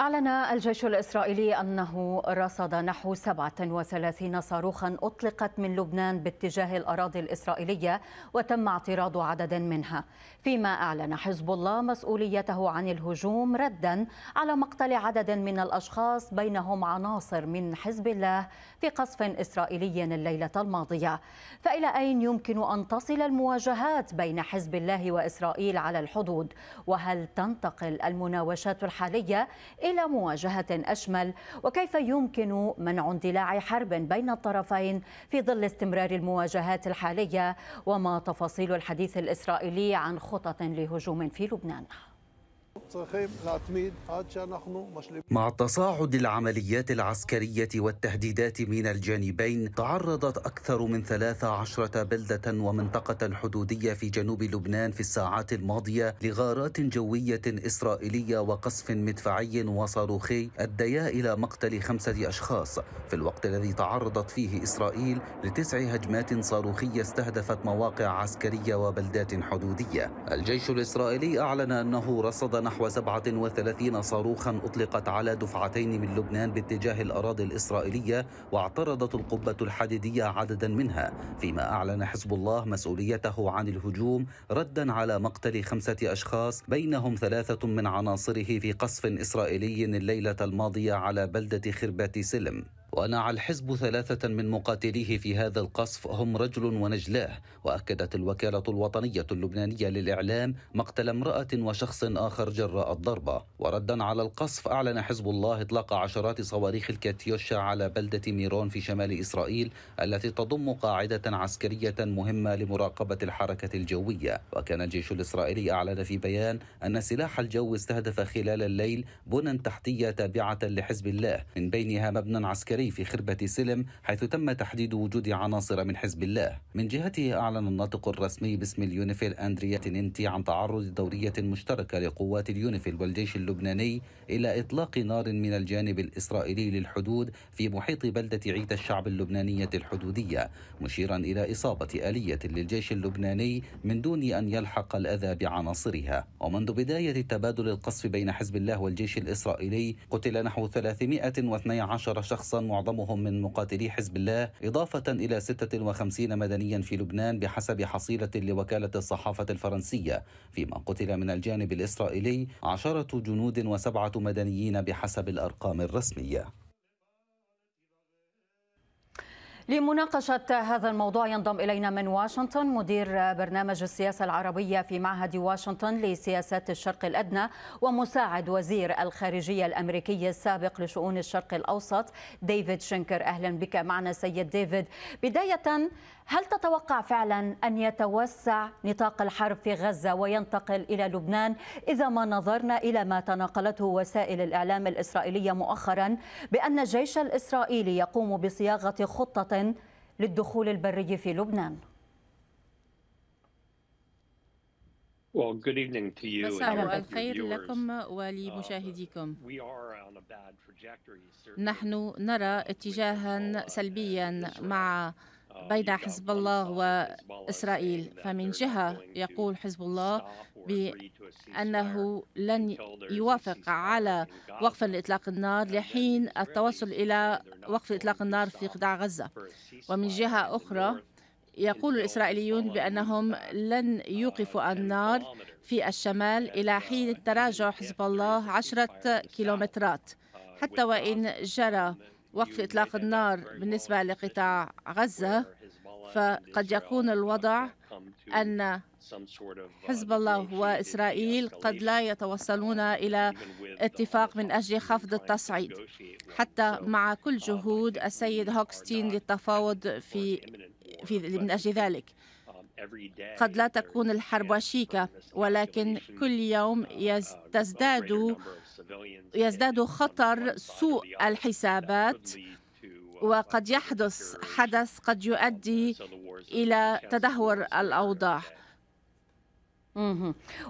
أعلن الجيش الإسرائيلي أنه رصد نحو 37 صاروخا أطلقت من لبنان باتجاه الأراضي الإسرائيلية وتم اعتراض عدد منها فيما أعلن حزب الله مسؤوليته عن الهجوم ردا على مقتل عدد من الأشخاص بينهم عناصر من حزب الله في قصف إسرائيلي الليلة الماضية فإلى أين يمكن أن تصل المواجهات بين حزب الله وإسرائيل على الحدود وهل تنتقل المناوشات الحالية إلى مواجهة أشمل وكيف يمكن منع اندلاع حرب بين الطرفين في ظل استمرار المواجهات الحالية وما تفاصيل الحديث الإسرائيلي عن خطط لهجوم في لبنان مع تصاعد العمليات العسكرية والتهديدات من الجانبين تعرضت أكثر من 13 بلدة ومنطقة حدودية في جنوب لبنان في الساعات الماضية لغارات جوية إسرائيلية وقصف مدفعي وصاروخي أديا إلى مقتل خمسة أشخاص في الوقت الذي تعرضت فيه إسرائيل لتسع هجمات صاروخية استهدفت مواقع عسكرية وبلدات حدودية الجيش الإسرائيلي أعلن أنه رصد نحو 137 صاروخا أطلقت على دفعتين من لبنان باتجاه الأراضي الإسرائيلية واعترضت القبة الحديدية عددا منها فيما أعلن حزب الله مسؤوليته عن الهجوم ردا على مقتل خمسة أشخاص بينهم ثلاثة من عناصره في قصف إسرائيلي الليلة الماضية على بلدة خربات سلم ونعى الحزب ثلاثة من مقاتليه في هذا القصف هم رجل ونجلاه وأكدت الوكالة الوطنية اللبنانية للإعلام مقتل امرأة وشخص آخر جراء الضربة وردا على القصف أعلن حزب الله إطلاق عشرات صواريخ الكاتيوشا على بلدة ميرون في شمال إسرائيل التي تضم قاعدة عسكرية مهمة لمراقبة الحركة الجوية وكان الجيش الإسرائيلي أعلن في بيان أن سلاح الجو استهدف خلال الليل بنى تحتية تابعة لحزب الله من بينها مبنى عسكري العسكري في خربة سلم حيث تم تحديد وجود عناصر من حزب الله من جهته أعلن الناطق الرسمي باسم اليونيفيل أندريا تننتي عن تعرض دورية مشتركة لقوات اليونيفيل والجيش اللبناني إلى إطلاق نار من الجانب الإسرائيلي للحدود في محيط بلدة عيت الشعب اللبنانية الحدودية مشيرا إلى إصابة آلية للجيش اللبناني من دون أن يلحق الأذى بعناصرها ومنذ بداية تبادل القصف بين حزب الله والجيش الإسرائيلي قتل نحو 312 شخصا معظمهم من مقاتلي حزب الله إضافة إلى 56 مدنيا في لبنان بحسب حصيلة لوكالة الصحافة الفرنسية فيما قتل من الجانب الإسرائيلي عشرة جنود وسبعة مدنيين بحسب الأرقام الرسمية لمناقشة هذا الموضوع ينضم إلينا من واشنطن مدير برنامج السياسة العربية في معهد واشنطن لسياسات الشرق الأدنى ومساعد وزير الخارجية الأمريكي السابق لشؤون الشرق الأوسط ديفيد شنكر أهلا بك معنا سيد ديفيد بداية هل تتوقع فعلا أن يتوسع نطاق الحرب في غزة وينتقل إلى لبنان إذا ما نظرنا إلى ما تناقلته وسائل الإعلام الإسرائيلية مؤخرا بأن الجيش الإسرائيلي يقوم بصياغة خطة للدخول البري في لبنان مساء الخير لكم ولمشاهديكم uh, نحن نرى اتجاها سلبيا مع بين حزب الله وإسرائيل فمن جهة يقول حزب الله بأنه لن يوافق على وقف اطلاق النار لحين التوصل إلى وقف إطلاق النار في قطاع غزة ومن جهة أخرى يقول الإسرائيليون بأنهم لن يوقفوا النار في الشمال إلى حين تراجع حزب الله عشرة كيلومترات حتى وإن جرى وقف إطلاق النار بالنسبة لقطاع غزة فقد يكون الوضع أن حزب الله وإسرائيل قد لا يتوصلون إلى اتفاق من أجل خفض التصعيد حتى مع كل جهود السيد هوكستين للتفاوض في, في من أجل ذلك قد لا تكون الحرب وشيكة ولكن كل يوم تزداد يزداد خطر سوء الحسابات uh, وقد يحدث حدث قد يؤدي الى تدهور الاوضاع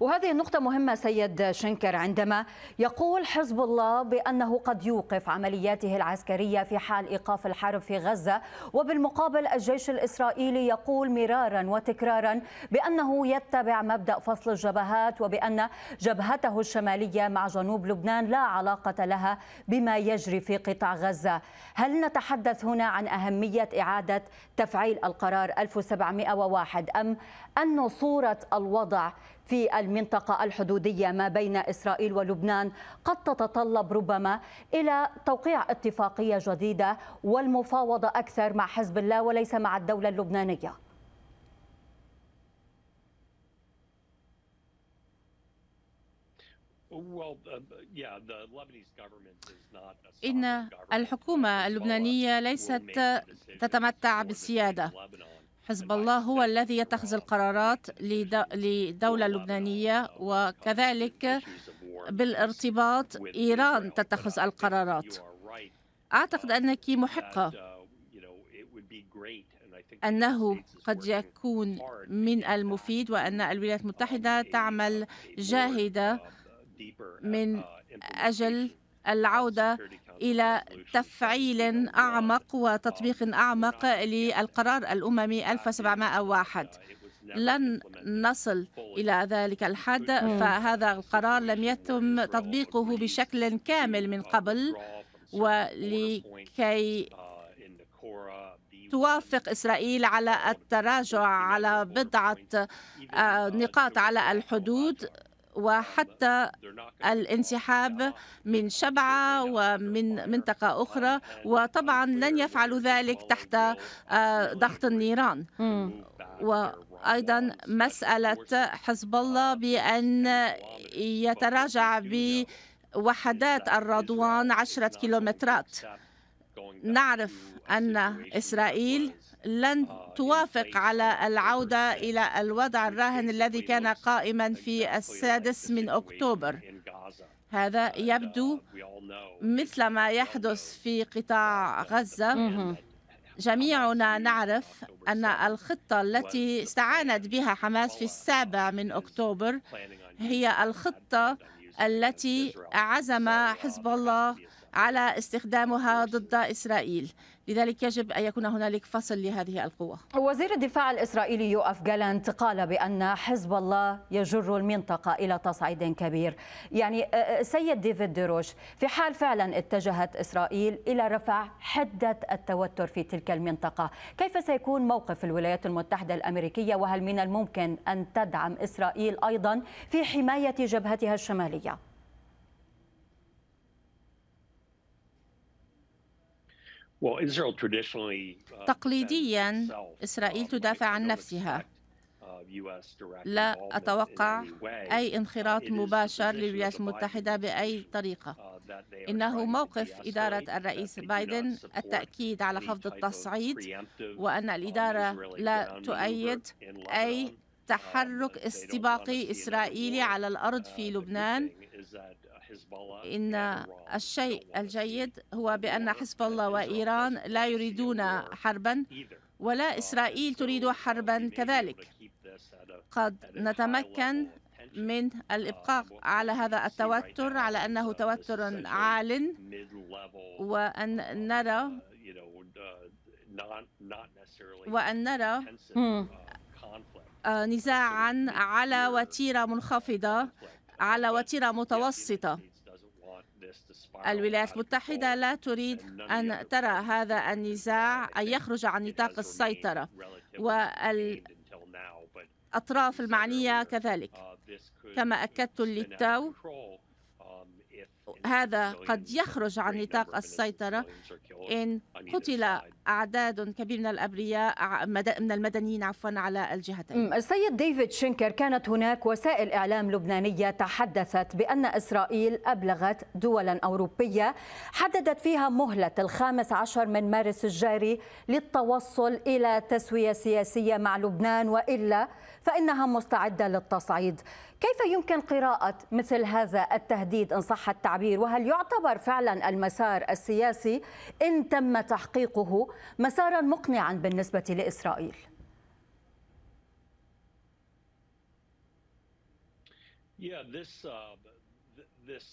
وهذه النقطة مهمة سيد شنكر عندما يقول حزب الله بأنه قد يوقف عملياته العسكرية في حال إيقاف الحرب في غزة وبالمقابل الجيش الإسرائيلي يقول مرارا وتكرارا بأنه يتبع مبدأ فصل الجبهات وبأن جبهته الشمالية مع جنوب لبنان لا علاقة لها بما يجري في قطاع غزة هل نتحدث هنا عن أهمية إعادة تفعيل القرار 1701 أم أن صورة الوضع في المنطقة الحدودية ما بين إسرائيل ولبنان قد تتطلب ربما إلى توقيع اتفاقية جديدة والمفاوضة أكثر مع حزب الله وليس مع الدولة اللبنانية uh, إن الحكومة اللبنانية ليست تتمتع بالسيادة حزب الله هو الذي يتخذ القرارات لدولة لبنانية وكذلك بالارتباط إيران تتخذ القرارات أعتقد أنك محقة uh, أنه قد يكون من المفيد وأن الولايات المتحدة تعمل جاهدة um, uh, من uh, أجل العودة إلى تفعيل أعمق وتطبيق أعمق للقرار الأممي 1701 لن نصل إلى ذلك الحد فهذا القرار لم يتم تطبيقه بشكل كامل من قبل ولكي توافق إسرائيل على التراجع على بضعة آه، نقاط على الحدود وحتى الانسحاب من شبعة ومن منطقة أخرى وطبعا لن يفعلوا ذلك تحت آه، ضغط النيران وأيضا مسألة حزب الله بأن يتراجع بوحدات الرضوان عشرة كيلومترات نعرف أن إسرائيل لن آه، يعني توافق طيب. على طيب، العودة إلى الوضع طيب، الراهن الذي كان قائما في السادس من أكتوبر هذا uh, يبدو مثل ما يحدث في قطاع غزة جميعنا نعرف أن الخطة التي استعانت بها حماس في السابع من أكتوبر هي الخطة التي عزم حزب الله على استخدامها ضد إسرائيل لذلك يجب أن يكون هنالك فصل لهذه القوة وزير الدفاع الإسرائيلي يوف جالانت قال بأن حزب الله يجر المنطقة إلى تصعيد كبير يعني سيد ديفيد ديروش في حال فعلا اتجهت إسرائيل إلى رفع حدة التوتر في تلك المنطقة كيف سيكون موقف الولايات المتحدة الأمريكية وهل من الممكن أن تدعم إسرائيل أيضا في حماية جبهتها الشمالية؟ Uh, تقليديا uh, إسرائيل تدافع عن نفسها uh, لا أتوقع أي انخراط مباشر للولايات المتحدة بأي طريقة إنه موقف إدارة الرئيس بايدن التأكيد على خفض التصعيد وأن الإدارة لا تؤيد أي تحرك استباقي إسرائيلي على الأرض في لبنان إن الشيء الجيد هو بأن حزب الله وإيران لا يريدون حربا uh, ولا إسرائيل تريد حربا كذلك قد نتمكن من uh, الإبقاء على هذا التوتر على أنه توتر عال وأن نرى وأن hmm. uh, آه، نرى نزاعا على وتيرة منخفضة على وتيرة متوسطة الولايات المتحدة لا تريد أن ترى هذا النزاع أن يخرج عن نطاق السيطرة والأطراف المعنية كذلك كما أكدت للتو هذا قد يخرج عن نطاق السيطرة إن قتل أعداد كبيرة من الأبرياء من المدنيين عفوا على الجهتين السيد ديفيد شينكر كانت هناك وسائل إعلام لبنانية تحدثت بأن إسرائيل أبلغت دولا أوروبية حددت فيها مهلة الخامس عشر من مارس الجاري للتوصل إلى تسوية سياسية مع لبنان وإلا فإنها مستعدة للتصعيد كيف يمكن قراءة مثل هذا التهديد إن صح التعبير وهل يعتبر فعلا المسار السياسي إن تم تحقيقه مسارا مقنعا بالنسبة لإسرائيل؟ Yeah, this uh, this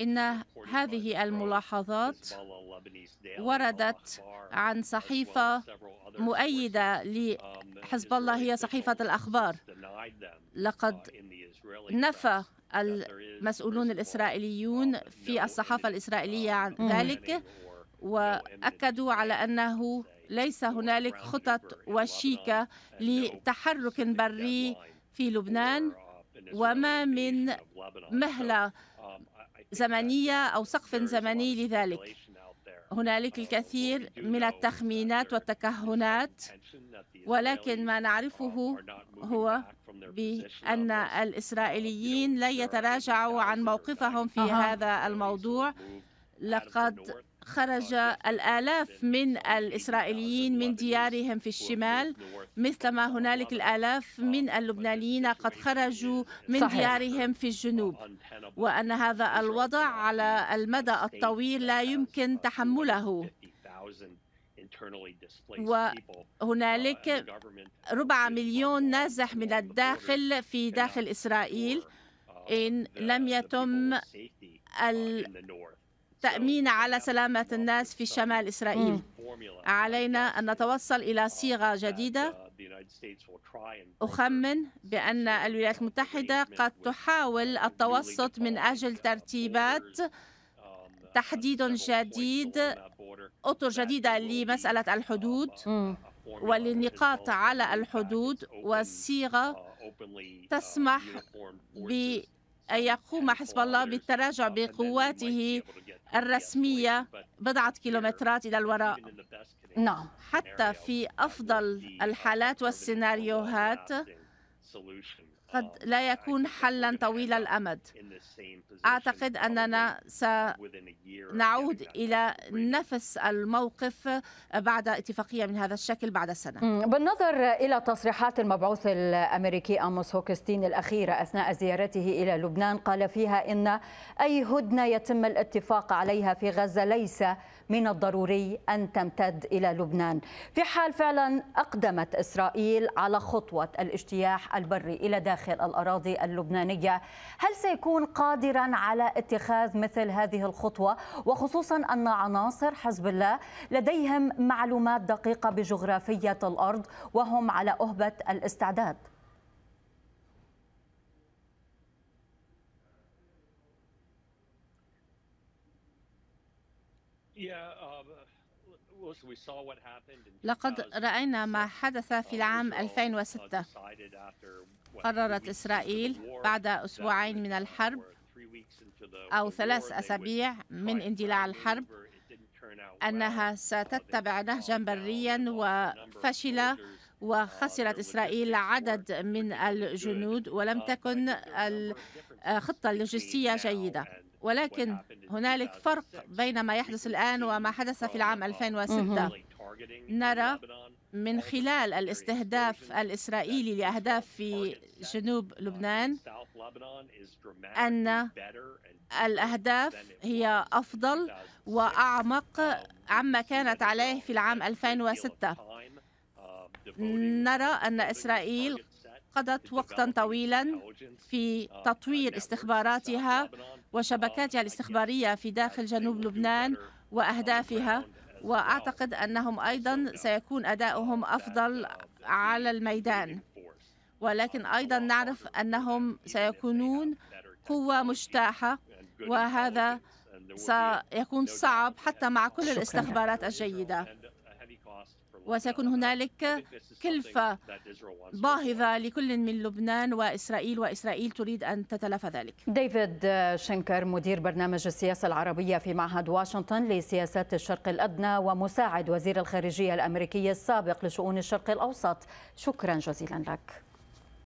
إن هذه الملاحظات وردت عن صحيفة مؤيدة لحزب um, الله هي صحيفة الأخبار لقد uh, نفى المسؤولون الإسرائيليون uh, في الصحافة الإسرائيلية uh, عن ذلك وأكدوا على أنه ليس هنالك خطط وشيكة لتحرك بري في لبنان وما من مهلة زمنية أو سقف زمني لذلك هنالك الكثير من التخمينات والتكهنات ولكن ما نعرفه هو بأن الإسرائيليين لن يتراجعوا عن موقفهم في هذا الموضوع لقد خرج الآلاف من الإسرائيليين من ديارهم في الشمال مثلما هنالك الآلاف من اللبنانيين قد خرجوا من صحيح. ديارهم في الجنوب وأن هذا الوضع على المدى الطويل لا يمكن تحمله وهنالك ربع مليون نازح من الداخل في داخل إسرائيل إن لم يتم التأمين على سلامة الناس في شمال إسرائيل علينا أن نتوصل إلى صيغة جديدة أخمن بأن الولايات المتحدة قد تحاول التوسط من أجل ترتيبات تحديد جديد أطر جديدة لمسألة الحدود وللنقاط على الحدود والصيغة تسمح أن يقوم حزب الله بالتراجع بقواته الرسمية بضعة كيلومترات إلى الوراء نعم حتى في أفضل الحالات والسيناريوهات قد لا يكون حلا طويل الامد اعتقد اننا سنعود الى نفس الموقف بعد اتفاقيه من هذا الشكل بعد سنه بالنظر الى تصريحات المبعوث الامريكي اموس هوكستين الاخيره اثناء زيارته الى لبنان قال فيها ان اي هدنه يتم الاتفاق عليها في غزه ليس من الضروري ان تمتد الى لبنان في حال فعلا اقدمت اسرائيل على خطوه الاجتياح البري الى داخل داخل الأراضي اللبنانية هل سيكون قادرا على اتخاذ مثل هذه الخطوة وخصوصا أن عناصر حزب الله لديهم معلومات دقيقة بجغرافية الأرض وهم على أهبة الاستعداد لقد رأينا ما حدث في العام 2006 قررت إسرائيل بعد أسبوعين من الحرب أو ثلاث أسابيع من اندلاع الحرب أنها ستتبع نهجا بريا وفشل وخسرت إسرائيل عدد من الجنود ولم تكن الخطة اللوجستية جيدة ولكن هنالك فرق بين ما يحدث الآن وما حدث في العام 2006 نرى من خلال الاستهداف الإسرائيلي لأهداف في جنوب لبنان أن الأهداف هي أفضل وأعمق عما كانت عليه في العام 2006 نرى أن إسرائيل قضت وقتا طويلا في تطوير استخباراتها وشبكاتها الاستخبارية في داخل جنوب لبنان وأهدافها وأعتقد أنهم أيضا سيكون أداؤهم أفضل على الميدان ولكن أيضا نعرف أنهم سيكونون قوة مجتاحة وهذا سيكون صعب حتى مع كل الاستخبارات الجيدة وسيكون هنالك كلفة باهظة لكل من لبنان وإسرائيل وإسرائيل تريد أن تتلافى ذلك ديفيد شنكر مدير برنامج السياسة العربية في معهد واشنطن لسياسات الشرق الأدنى ومساعد وزير الخارجية الأمريكية السابق لشؤون الشرق الأوسط شكرا جزيلا لك